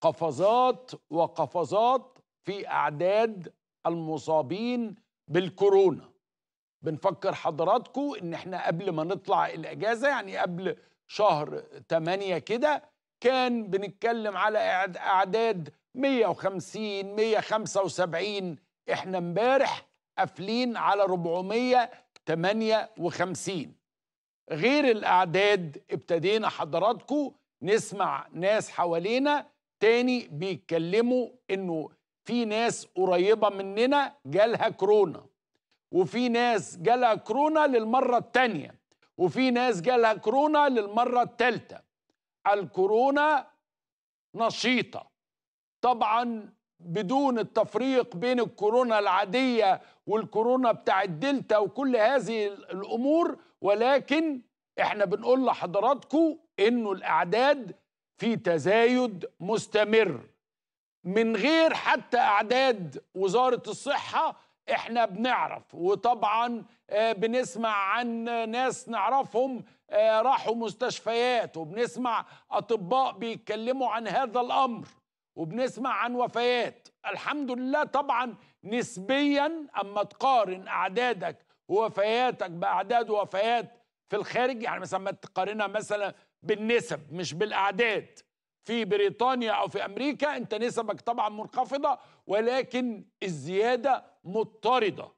قفزات وقفزات في أعداد المصابين بالكورونا بنفكر حضراتكم إن إحنا قبل ما نطلع الأجازة يعني قبل شهر 8 كده كان بنتكلم على أعداد 150 175 إحنا امبارح قافلين على 458 غير الأعداد ابتدينا حضراتكم نسمع ناس حوالينا تاني بيتكلموا انه في ناس قريبه مننا جالها كورونا وفي ناس جالها كورونا للمره الثانيه وفي ناس جالها كورونا للمره الثالثه الكورونا نشيطه طبعا بدون التفريق بين الكورونا العاديه والكورونا بتاع الدلتا وكل هذه الامور ولكن احنا بنقول لحضراتكم انه الاعداد في تزايد مستمر من غير حتى اعداد وزاره الصحه احنا بنعرف وطبعا آه، بنسمع عن ناس نعرفهم آه، راحوا مستشفيات وبنسمع اطباء بيتكلموا عن هذا الامر وبنسمع عن وفيات الحمد لله طبعا نسبيا اما تقارن اعدادك ووفياتك باعداد وفيات في الخارج يعني مثلا ما تقارنها مثلا بالنسب مش بالاعداد في بريطانيا او في امريكا انت نسبك طبعا منخفضه ولكن الزياده مضطرده